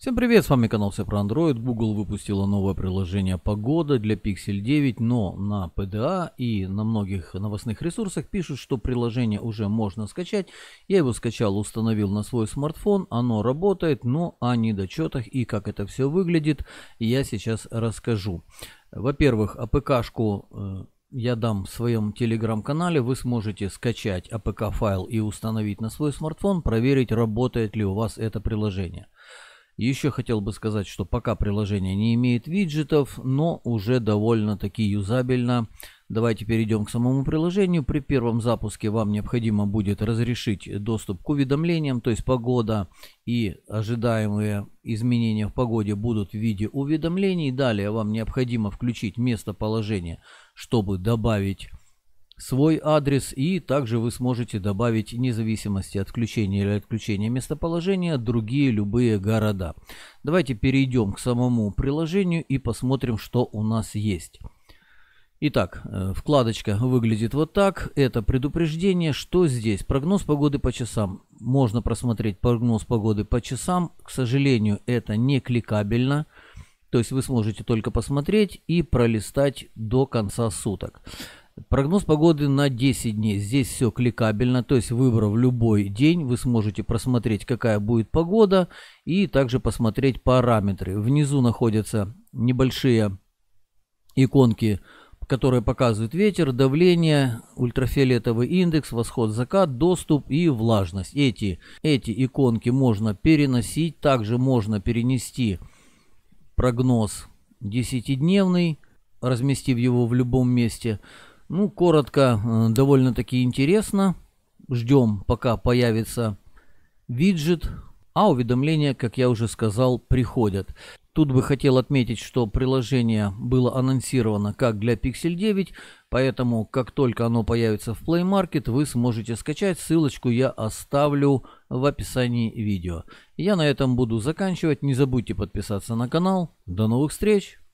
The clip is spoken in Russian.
Всем привет, с вами канал Все про Android. Google выпустила новое приложение Погода для Pixel 9, но на PDA и на многих новостных ресурсах пишут, что приложение уже можно скачать. Я его скачал, установил на свой смартфон, оно работает, но о недочетах и как это все выглядит я сейчас расскажу. Во-первых, АПК-шку э, я дам в своем телеграм-канале, вы сможете скачать апк файл и установить на свой смартфон, проверить работает ли у вас это приложение. Еще хотел бы сказать, что пока приложение не имеет виджетов, но уже довольно-таки юзабельно. Давайте перейдем к самому приложению. При первом запуске вам необходимо будет разрешить доступ к уведомлениям, то есть погода и ожидаемые изменения в погоде будут в виде уведомлений. Далее вам необходимо включить местоположение, чтобы добавить свой адрес и также вы сможете добавить, независимости зависимости от включения или отключения местоположения, другие любые города. Давайте перейдем к самому приложению и посмотрим, что у нас есть. Итак, э, вкладочка выглядит вот так. Это предупреждение, что здесь. Прогноз погоды по часам. Можно просмотреть прогноз погоды по часам. К сожалению, это не кликабельно. То есть вы сможете только посмотреть и пролистать до конца суток. Прогноз погоды на 10 дней. Здесь все кликабельно, то есть выбрав любой день, вы сможете просмотреть, какая будет погода и также посмотреть параметры. Внизу находятся небольшие иконки, которые показывают ветер, давление, ультрафиолетовый индекс, восход, закат, доступ и влажность. Эти, эти иконки можно переносить, также можно перенести прогноз 10-дневный, разместив его в любом месте – ну, коротко, э, довольно-таки интересно. Ждем, пока появится виджет, а уведомления, как я уже сказал, приходят. Тут бы хотел отметить, что приложение было анонсировано как для Pixel 9, поэтому как только оно появится в Play Market, вы сможете скачать. Ссылочку я оставлю в описании видео. Я на этом буду заканчивать. Не забудьте подписаться на канал. До новых встреч!